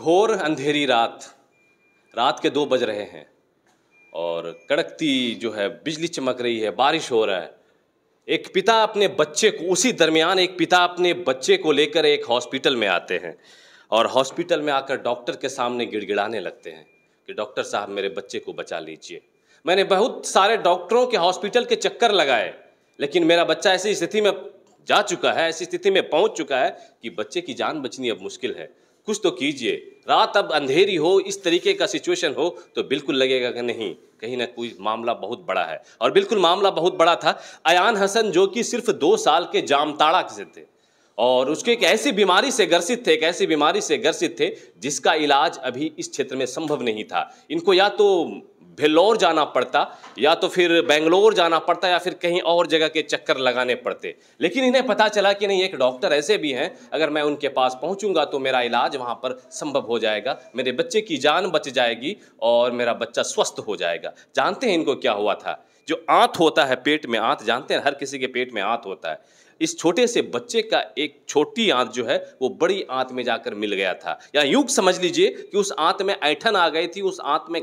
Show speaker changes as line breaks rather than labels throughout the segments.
घोर अंधेरी रात रात के दो बज रहे हैं और कड़कती जो है बिजली चमक रही है बारिश हो रहा है एक पिता अपने बच्चे को उसी दरमियान एक पिता अपने बच्चे को लेकर एक हॉस्पिटल में आते हैं और हॉस्पिटल में आकर डॉक्टर के सामने गिड़गिड़ाने लगते हैं कि डॉक्टर साहब मेरे बच्चे को बचा लीजिए मैंने बहुत सारे डॉक्टरों के हॉस्पिटल के चक्कर लगाए लेकिन मेरा बच्चा ऐसी स्थिति में जा चुका है ऐसी स्थिति में पहुंच चुका है कि बच्चे की जान बचनी अब मुश्किल है कुछ तो कीजिए रात अब अंधेरी हो इस तरीके का सिचुएशन हो तो बिल्कुल लगेगा कि नहीं कहीं ना कोई मामला बहुत बड़ा है और बिल्कुल मामला बहुत बड़ा था अयान हसन जो कि सिर्फ दो साल के जामताड़ा से थे और उसके एक ऐसी बीमारी से ग्रसित थे एक ऐसी बीमारी से ग्रसित थे जिसका इलाज अभी इस क्षेत्र में संभव नहीं था इनको या तो भिल्लौर जाना पड़ता या तो फिर बेंगलोर जाना पड़ता या फिर कहीं और जगह के चक्कर लगाने पड़ते लेकिन इन्हें पता चला कि नहीं एक डॉक्टर ऐसे भी हैं अगर मैं उनके पास पहुंचूंगा तो मेरा इलाज वहां पर संभव हो जाएगा मेरे बच्चे की जान बच जाएगी और मेरा बच्चा स्वस्थ हो जाएगा जानते हैं इनको क्या हुआ था जो आँत होता है पेट में आँत जानते हैं हर किसी के पेट में आँत होता है इस छोटे से बच्चे का एक छोटी आंत जो है वो बड़ी आंत में जाकर मिल गया था या यूं समझ लीजिए कि उस आंत में ऐठन आ गई थी उस आंत में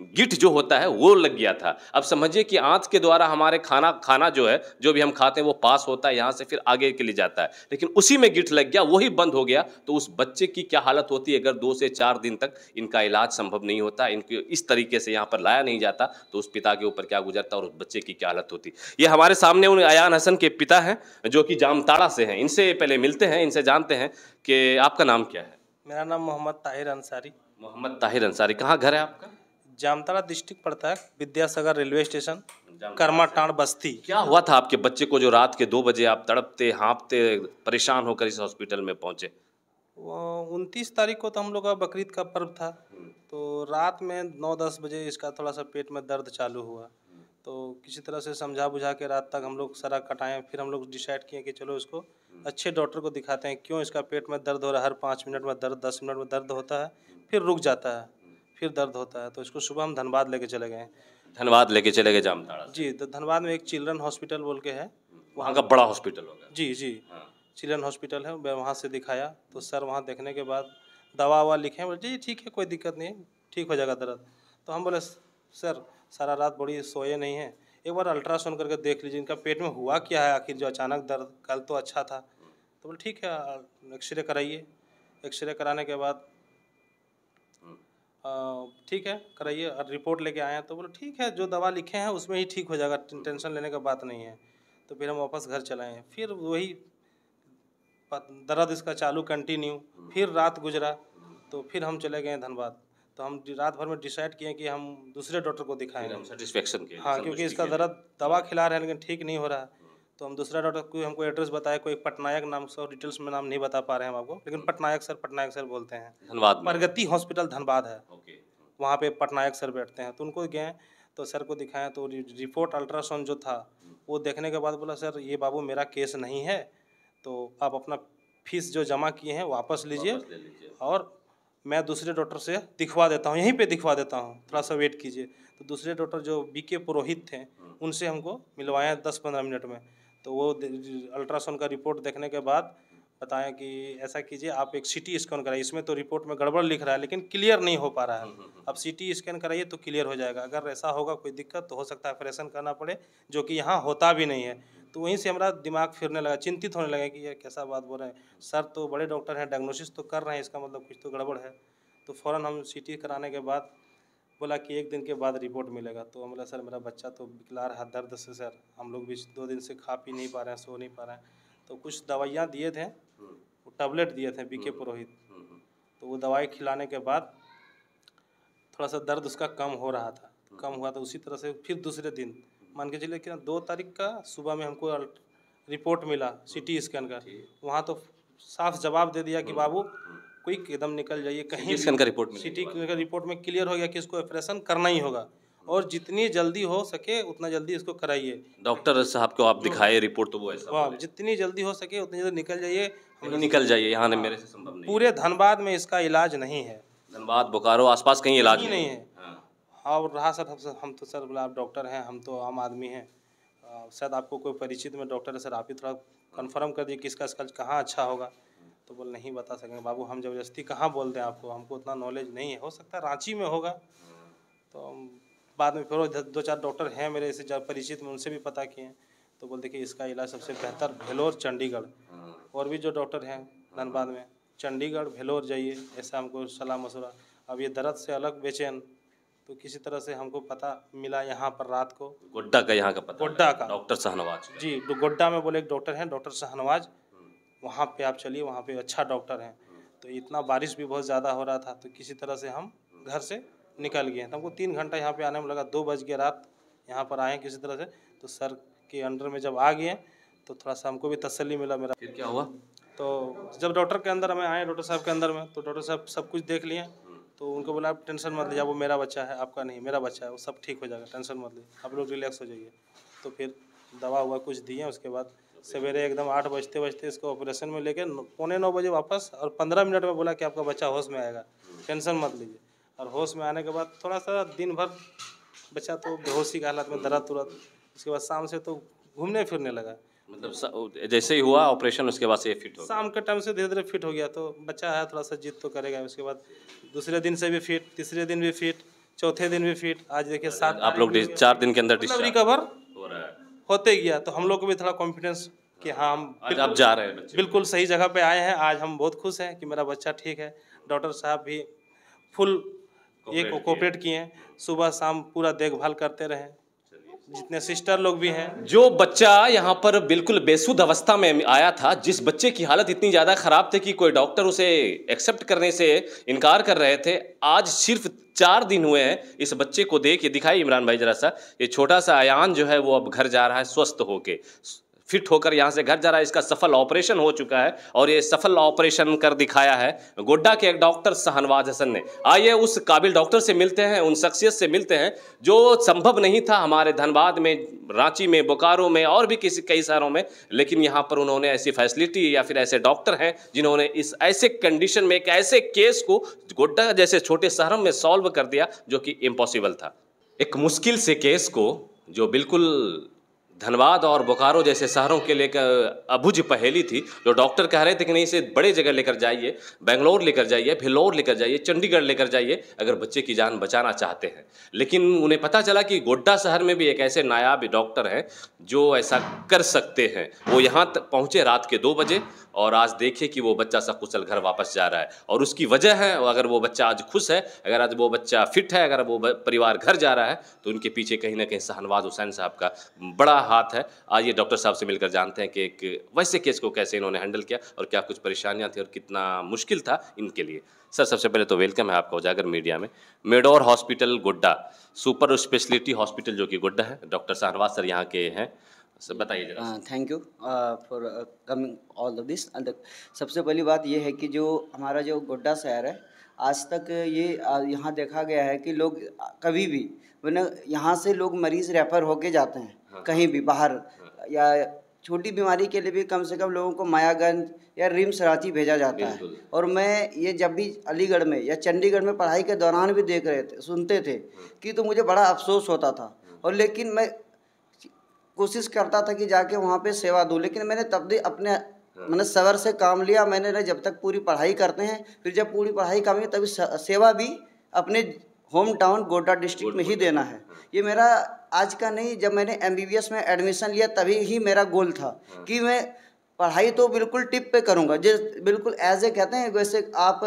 गिट जो होता है वो लग गया था अब समझिए कि आँच के द्वारा हमारे खाना खाना जो है जो भी हम खाते हैं वो पास होता है यहाँ से फिर आगे के लिए जाता है लेकिन उसी में गिट लग गया वही बंद हो गया तो उस बच्चे की क्या हालत होती है अगर दो से चार दिन तक इनका इलाज संभव नहीं होता इनको इस तरीके से यहाँ पर लाया नहीं जाता तो उस पिता के ऊपर क्या गुजरता और उस बच्चे की क्या हालत होती ये हमारे सामने उन अयान हसन के पिता हैं जो कि जामताड़ा से हैं इनसे पहले मिलते हैं इनसे जानते हैं कि आपका नाम क्या है
मेरा नाम मोहम्मद ताहिर अंसारी मोहम्मद ताहिर
अंसारी कहाँ घर है आपका
जामताड़ा डिस्ट्रिक्ट पड़ता है विद्यासागर रेलवे स्टेशन कर्माटाण बस्ती क्या
हुआ था आपके बच्चे को जो रात के दो बजे आप तड़पते हाँपते परेशान होकर इस हॉस्पिटल में पहुंचे
उनतीस तारीख को तो हम लोग का बकरीद का पर्व था हम्म। तो रात में नौ दस बजे इसका थोड़ा सा पेट में दर्द चालू हुआ हम्म। तो किसी तरह से समझा बुझा के रात तक हम लोग सारा कटाएँ फिर हम लोग डिसाइड किए कि चलो इसको हम्म। अच्छे डॉक्टर को दिखाते हैं क्यों इसका पेट में दर्द हो रहा है हर पाँच मिनट में दर्द दस मिनट में दर्द होता है फिर रुक जाता है फिर दर्द होता है तो इसको सुबह हम धनबाद लेके चले गए
धनबाद लेके चले गए जामताड़ा जी
तो धनबाद में एक चिल्ड्रन हॉस्पिटल बोल के है वहाँ का बड़ा हॉस्पिटल हो गया जी जी हाँ। चिल्ड्रन हॉस्पिटल है मैं वहाँ से दिखाया तो सर वहाँ देखने के बाद दवा ववा लिखे बोले जी ठीक है कोई दिक्कत नहीं ठीक हो जाएगा दर्द तो हम बोले सर सारा रात बड़ी सोए नहीं है एक बार अल्ट्रासाउंड करके देख लीजिए इनका पेट में हुआ क्या है आखिर जो अचानक दर्द कल तो अच्छा था तो बोले ठीक है एक्सरे कराइए एक्सरे कराने के बाद ठीक है कराइए और रिपोर्ट लेके आए हैं तो बोलो ठीक है जो दवा लिखे हैं उसमें ही ठीक हो जाएगा टेंशन लेने का बात नहीं है तो फिर हम वापस घर चलाए फिर वही दर्द इसका चालू कंटिन्यू फिर रात गुजरा तो फिर हम चले गए धनबाद तो हम रात भर में डिसाइड किए कि हम दूसरे डॉक्टर को दिखाएंगे हम सेटिस्फेक्शन के हाँ क्योंकि इसका दर्द दवा खिला रहे हैं लेकिन ठीक नहीं हो रहा तो हम दूसरा डॉक्टर कोई हमको एड्रेस बताया कोई पटनायक नाम से और डिटेल्स में नाम नहीं बता पा रहे हैं हम आपको लेकिन पटनायक सर पटनायक सर बोलते हैं धनबाद प्रगति हॉस्पिटल धनबाद है ओके वहाँ पे पटनायक सर बैठते हैं तो उनको गए तो सर को दिखाएं तो रिपोर्ट अल्ट्रासाउंड जो था वो देखने के बाद बोला सर ये बाबू मेरा केस नहीं है तो आप अपना फीस जो जमा किए हैं वापस लीजिए और मैं दूसरे डॉक्टर से दिखवा देता हूँ यहीं पे दिखवा देता हूँ थोड़ा सा वेट कीजिए तो दूसरे डॉक्टर जो बी के पुरोहित थे हम्म। उनसे हमको मिलवाएँ दस पंद्रह मिनट में तो वो अल्ट्रासाउंड का रिपोर्ट देखने के बाद बताया कि ऐसा कीजिए आप एक सीटी स्कैन कराइए इसमें तो रिपोर्ट में गड़बड़ लिख रहा है लेकिन क्लियर नहीं हो पा रहा है हम्म, हम्म, हम्म। अब सीटी स्कैन कराइए तो क्लियर हो जाएगा अगर ऐसा होगा कोई दिक्कत तो हो सकता है ऑपरेशन करना पड़े जो कि यहाँ होता भी नहीं है तो वहीं से हमारा दिमाग फिरने लगा चिंतित होने लगा कि ये कैसा बात बोल रहे हैं सर तो बड़े डॉक्टर हैं डायग्नोसिस तो कर रहे हैं इसका मतलब कुछ तो गड़बड़ है तो फ़ौरन हम सी कराने के बाद बोला कि एक दिन के बाद रिपोर्ट मिलेगा तो हम बोला सर मेरा बच्चा तो बिकलार हाथ दर्द से सर हम लोग भी दो दिन से खा पी नहीं पा रहे हैं सो नहीं पा रहे हैं तो कुछ दवाइयाँ दिए थे हम्म। वो टैबलेट दिए थे बीके हम्म। पुरोहित हम्म, तो वो दवाई खिलाने के बाद थोड़ा सा दर्द उसका कम हो रहा था कम हुआ था तो उसी तरह से फिर दूसरे दिन मान के चलिए कि दो तारीख का सुबह में हमको रिपोर्ट मिला सी टी स्कैन का वहाँ तो साफ जवाब दे दिया कि बाबू क्विक एकदम निकल जाइए कहीं स्कैन का रिपोर्ट में सिटी का रिपोर्ट में क्लियर हो गया कि इसको ऑपरेशन करना ही होगा और जितनी जल्दी हो सके उतना जल्दी इसको कराइए
डॉक्टर साहब को आप दिखाए रिपोर्ट तो वो
ऐसा वाह हाँ, जितनी जल्दी हो सके उतनी जल्दी निकल जाइए
निकल जाइए यहाँ हाँ, मेरे से संभव
नहीं पूरे धनबाद में इसका इलाज नहीं है
धनबाद बोकारो आसपास कहीं इलाज नहीं है
हाँ। और रहा सर हम हम तो सर बोला आप डॉक्टर हैं हम तो आम आदमी हैं शायद आपको कोई परिचित में डॉक्टर है सर आप ही थोड़ा कन्फर्म कर दिए कि इसका स्कल्च कहाँ अच्छा होगा तो बोल नहीं बता सकेंगे बाबू हम ज़बरदस्ती कहाँ बोलते हैं आपको हमको उतना नॉलेज नहीं है हो सकता है रांची में होगा तो बाद में फिर दो चार डॉक्टर हैं मेरे से परिचित में उनसे भी पता किए तो बोल देखिए इसका इलाज सबसे बेहतर भेलोर चंडीगढ़ और भी जो डॉक्टर हैं धनबाद में चंडीगढ़ भेलोर जाइए ऐसा हमको सलाह मशुरा अब ये दर्द से अलग बेचैन तो किसी तरह से हमको पता मिला यहाँ पर रात को
गोड्डा का यहाँ का पता गोड्डा का डॉक्टर शाहनवाज
जी तो गोड्डा में बोले एक डॉक्टर हैं डॉक्टर शाहनवाज वहाँ पे आप चलिए वहाँ पे अच्छा डॉक्टर हैं तो इतना बारिश भी बहुत ज़्यादा हो रहा था तो किसी तरह से हम घर से निकल गए तो हमको तीन घंटा यहाँ पे आने में लगा दो बज गया रात यहाँ पर आए किसी तरह से तो सर के अंडर में जब आ गए तो थोड़ा सा हमको भी तसली मिला मेरा फिर क्या हुआ तो जब डॉक्टर के अंदर हमें आए डॉक्टर साहब के अंदर में तो डॉक्टर साहब सब कुछ देख लिए तो उनको बोला आप टेंशन मत लीजिए वो मेरा बच्चा है आपका नहीं मेरा बच्चा है वो सब ठीक हो जाएगा टेंशन मत लीजिए आप लोग रिलैक्स हो जाइए तो फिर दवा हुआ कुछ दिए उसके बाद सवेरे एकदम आठ बजते बजते इसको ऑपरेशन में लेके पौने नौ बजे वापस और पंद्रह मिनट में बोला कि आपका बच्चा होश में आएगा टेंशन मत लीजिए और होश में आने के बाद थोड़ा सा दिन भर बच्चा तो बेहोशी का हालत में दर्द तुरंत उसके बाद शाम से तो घूमने फिरने लगा
मतलब जैसे ही हुआ ऑपरेशन उसके बाद से फिट हो
शाम के टाइम से धीरे धीरे फिट हो गया तो बच्चा है थोड़ा सा जिद तो करेगा उसके बाद दूसरे दिन से भी फिट तीसरे दिन भी फिट चौथे दिन भी फिट आज देखिए सात आप लोग
चार दिन के अंदर रिकवर
मतलब होते गया तो हम लोग को भी थोड़ा कॉन्फिडेंस कि हाँ हम आप जा रहे हैं बिल्कुल सही जगह पे आए हैं आज हम बहुत खुश हैं कि मेरा बच्चा ठीक है डॉक्टर साहब भी फुल ये कोऑपरेट किए हैं सुबह शाम पूरा देखभाल करते रहें जितने सिस्टर लोग भी हैं
जो बच्चा यहाँ पर बिल्कुल बेसुध अवस्था में आया था जिस बच्चे की हालत इतनी ज़्यादा ख़राब थी कि कोई डॉक्टर उसे एक्सेप्ट करने से इनकार कर रहे थे आज सिर्फ चार दिन हुए हैं इस बच्चे को देख ये दिखाई इमरान भाई जरा सा ये छोटा सा आयान जो है वो अब घर जा रहा है स्वस्थ होके फिट होकर यहाँ से घर जा रहा है इसका सफल ऑपरेशन हो चुका है और ये सफल ऑपरेशन कर दिखाया है गोड्डा के एक डॉक्टर सहनवाज हसन ने आइए उस काबिल डॉक्टर से मिलते हैं उन शख्सियत से मिलते हैं जो संभव नहीं था हमारे धनबाद में रांची में बोकारो में और भी किसी कई शहरों में लेकिन यहाँ पर उन्होंने ऐसी फैसिलिटी या फिर ऐसे डॉक्टर हैं जिन्होंने इस ऐसे कंडीशन में एक ऐसे केस को गोड्डा जैसे छोटे शहरों में सॉल्व कर दिया जो कि इम्पॉसिबल था एक मुश्किल से केस को जो बिल्कुल धनबाद और बोकारो जैसे शहरों के लेकर अभुज पहेली थी जो डॉक्टर कह रहे थे कि नहीं इसे बड़े जगह लेकर जाइए बेंगलोर लेकर जाइए फिलौर लेकर जाइए चंडीगढ़ लेकर जाइए अगर बच्चे की जान बचाना चाहते हैं लेकिन उन्हें पता चला कि गोड्डा शहर में भी एक ऐसे नायाब डॉक्टर हैं जो ऐसा कर सकते हैं वो यहाँ तक पहुँचे रात के दो बजे और आज देखे कि वो बच्चा सकुशल घर वापस जा रहा है और उसकी वजह है अगर वो बच्चा आज खुश है अगर आज वो बच्चा फिट है अगर वो परिवार घर जा रहा है तो उनके पीछे कहीं ना कहीं शाहनवाज हुसैन साहब का बड़ा हाथ है आइए डॉक्टर साहब से मिलकर जानते हैं कि एक वैसे केस को कैसे इन्होंने हैंडल किया और क्या कुछ परेशानियाँ थी और कितना मुश्किल था इनके लिए सर सबसे पहले तो वेलकम है आपका उजागर मीडिया में मेडोर hospital Godda super speciality hospital जो कि गोड्डा है डॉक्टर शाहनवाज सर यहाँ के हैं सर बताइए
thank you for coming all of this सबसे पहली बात यह है कि जो हमारा जो गोड्डा शहर है आज तक ये यहाँ देखा गया है कि लोग कभी भी मैंने यहाँ से लोग मरीज़ रेफ़र होके जाते हैं कहीं भी बाहर हाँ। या छोटी बीमारी के लिए भी कम से कम लोगों को मायागंज या रिम्स रांची भेजा जाता है और मैं ये जब भी अलीगढ़ में या चंडीगढ़ में पढ़ाई के दौरान भी देख रहे थे सुनते थे हाँ। कि तो मुझे बड़ा अफसोस होता था हाँ। और लेकिन मैं कोशिश करता था कि जाके वहाँ पे सेवा दूँ लेकिन मैंने तब भी अपने मैंने सबर से काम लिया मैंने ना जब तक पूरी पढ़ाई करते हैं फिर जब पूरी पढ़ाई काम तभी सेवा भी अपने होम टाउन गोड्डा डिस्ट्रिक्ट में ही देना है ये मेरा आज का नहीं जब मैंने एम में एडमिशन लिया तभी ही मेरा गोल था हाँ। कि मैं पढ़ाई तो बिल्कुल टिप पे करूँगा जिस बिल्कुल एज ए कहते हैं वैसे आप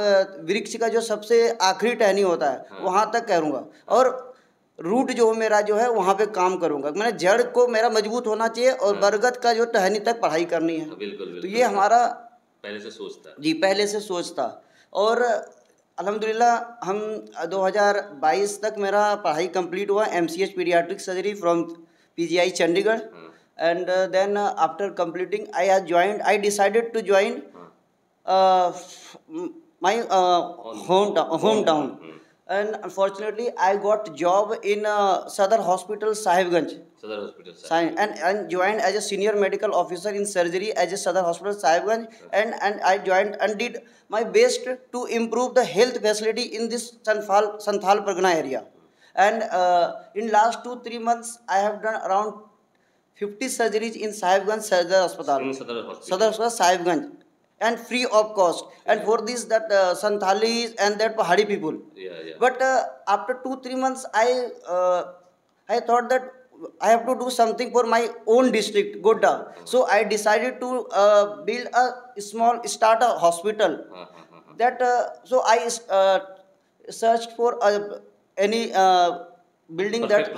वृक्ष का जो सबसे आखिरी टहनी होता है हाँ। वहाँ तक करूँगा और रूट जो मेरा जो है वहाँ पे काम करूँगा मैंने जड़ को मेरा मजबूत होना चाहिए और हाँ। बरगद का जो टहनी तक पढ़ाई करनी है बिल्कुल, तो बिल्कुल तो ये हमारा
पहले से सोचता
जी पहले से सोचता और अल्हम्दुलिल्लाह हम 2022 तक मेरा पढ़ाई कंप्लीट हुआ M C H paediatric surgery from P G I Chandigarh and then after completing I has joint I decided to join my home home town and unfortunately I got job in Sadar hospital Sahibganj Sadar Hospital. Sahib. And, and joined as a senior medical officer in surgery as a Sadar Hospital, Sahibganj. And, and I joined and did my best to improve the health facility in this Santhal, Santhal Pargana area. And uh, in last two, three months, I have done around 50 surgeries in Sahibganj Sadar Hospital.
Sadar Hospital.
Sadar Hospital, Sahibganj. And free of cost. And yeah. for this, that uh, Santhalis and that Pahari people. Yeah, yeah. But uh, after two, three months, I, uh, I thought that I have to do something for my own district Godda so I decided to build a small start hospital that so I search for any building that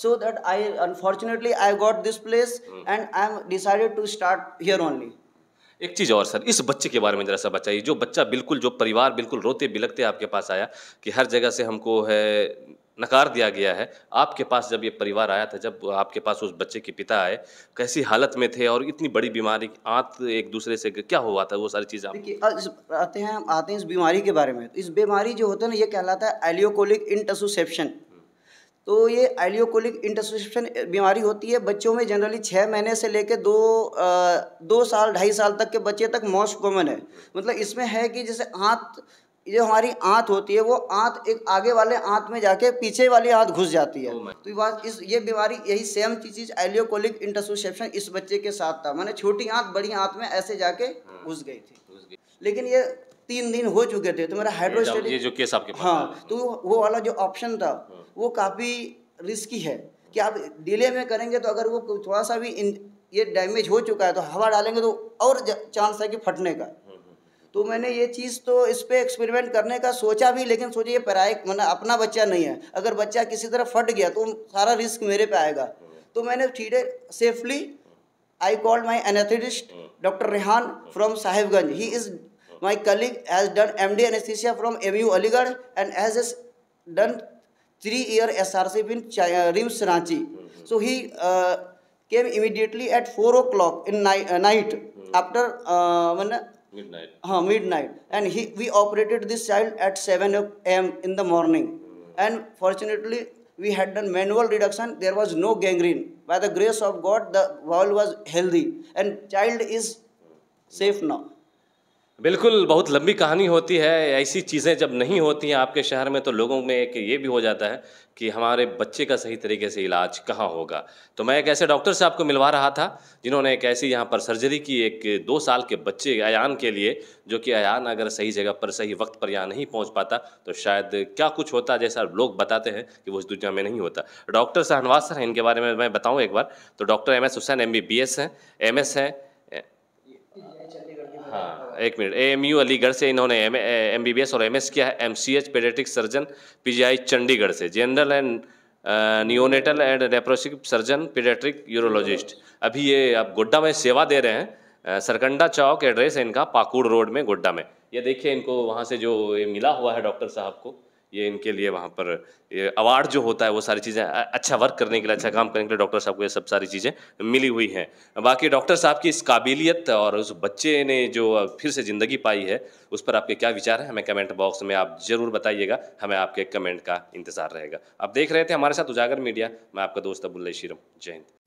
so that I unfortunately I got this place and I am decided to start
here only एक चीज और sir इस बच्चे के बारे में जरा सा बचाइए जो बच्चा बिल्कुल जो परिवार बिल्कुल रोते बिलकते आपके पास आया कि हर जगह से हमको है नकार दिया गया है आपके पास जब ये परिवार आया था जब आपके पास उस बच्चे के पिता आए कैसी हालत में थे और इतनी बड़ी बीमारी आंत एक दूसरे से क्या हुआ था वो सारी चीज़ें
आप आते हैं हम आते हैं इस बीमारी के बारे में तो इस बीमारी जो होता है ना ये कहलाता है एलियोकोलिक इंटसोसेप्शन तो ये एलियोकोलिक इंटसोसेप्शन बीमारी होती है बच्चों में जनरली छः महीने से लेकर दो आ, दो साल ढाई साल तक के बच्चे तक मोस्ट कॉमन है मतलब इसमें है कि जैसे आँत जो हमारी आंत होती है वो आंत एक आगे वाले आंत में जाके पीछे वाली आंत घुस जाती है oh तो बात इस ये बीमारी यही सेम चीज एलियोकोलिक इंटरसोसेप्शन इस बच्चे के साथ था मैंने छोटी आंत बड़ी आंत में ऐसे जाके हाँ। घुस गई थी लेकिन ये तीन दिन हो चुके
थे तो मेरा हाइड्रोस्टेटिक ये जो केस आपके हाँ
तो वो वाला जो ऑप्शन था हाँ। वो काफ़ी रिस्की है कि आप डिले में करेंगे तो अगर वो थोड़ा सा भी ये डैमेज हो चुका है तो हवा डालेंगे तो और चांस है कि फटने का तो मैंने ये चीज़ तो इस पर एक्सपेरिमेंट करने का सोचा भी लेकिन सोचिए ये पराय मैंने अपना बच्चा नहीं है अगर बच्चा किसी तरह फट गया तो सारा रिस्क मेरे पे आएगा तो मैंने ठीक safely I call my anaesthetist doctor Rehan from Sahibganj he is my colleague has done M D anaesthesia from M U Aligarh and has done three year S R C in RIMS Ranchi so he came immediately at four o'clock in night after मैंने midnight. Uh, midnight. And he, we operated this child at 7 a.m. in the morning. Hmm. And fortunately, we had done manual reduction. There was no gangrene. By the grace of God, the wall was healthy. And child is safe now.
बिल्कुल बहुत लंबी कहानी होती है ऐसी चीज़ें जब नहीं होती हैं आपके शहर में तो लोगों में एक ये भी हो जाता है कि हमारे बच्चे का सही तरीके से इलाज कहाँ होगा तो मैं एक ऐसे डॉक्टर से आपको मिलवा रहा था जिन्होंने एक ऐसी यहाँ पर सर्जरी की एक दो साल के बच्चे अयान के लिए जो कि अयान अगर सही जगह पर सही वक्त पर यहाँ नहीं पहुँच पाता तो शायद क्या कुछ होता जैसा लोग बताते हैं कि वो इस दुनिया में नहीं होता डॉक्टर शाहनवाज सर हैं इनके बारे में मैं बताऊँ एक बार तो doctor M S Hussain M B B S हैं एम एस हैं एक मिनट एम यू अलीगढ़ से इन्होंने M M B B S और एम एस किया है M C H paediatric surgeon P G I Chandigarh से जनरल एंड नियोनेटल एंड रेप्रोसिक सर्जन पीडियाट्रिक यूरोलॉजिस्ट अभी ये आप गोड्डा में सेवा दे रहे हैं uh, सरकंडा चौक एड्रेस है इनका पाकुड़ रोड में गोड्डा में ये देखिए इनको वहाँ से जो ये मिला हुआ है डॉक्टर साहब को ये इनके लिए वहाँ पर अवार्ड जो होता है वो सारी चीज़ें अच्छा वर्क करने के लिए अच्छा काम करने के लिए डॉक्टर साहब को ये सब सारी चीज़ें मिली हुई हैं बाकी डॉक्टर साहब की इस काबिलियत और उस बच्चे ने जो फिर से ज़िंदगी पाई है उस पर आपके क्या विचार हैं हमें कमेंट बॉक्स में आप ज़रूर बताइएगा हमें आपके कमेंट का इंतज़ार रहेगा आप देख रहे थे हमारे साथ उजागर मीडिया मैं आपका दोस्त अबुल्ल शीरम जय हिंद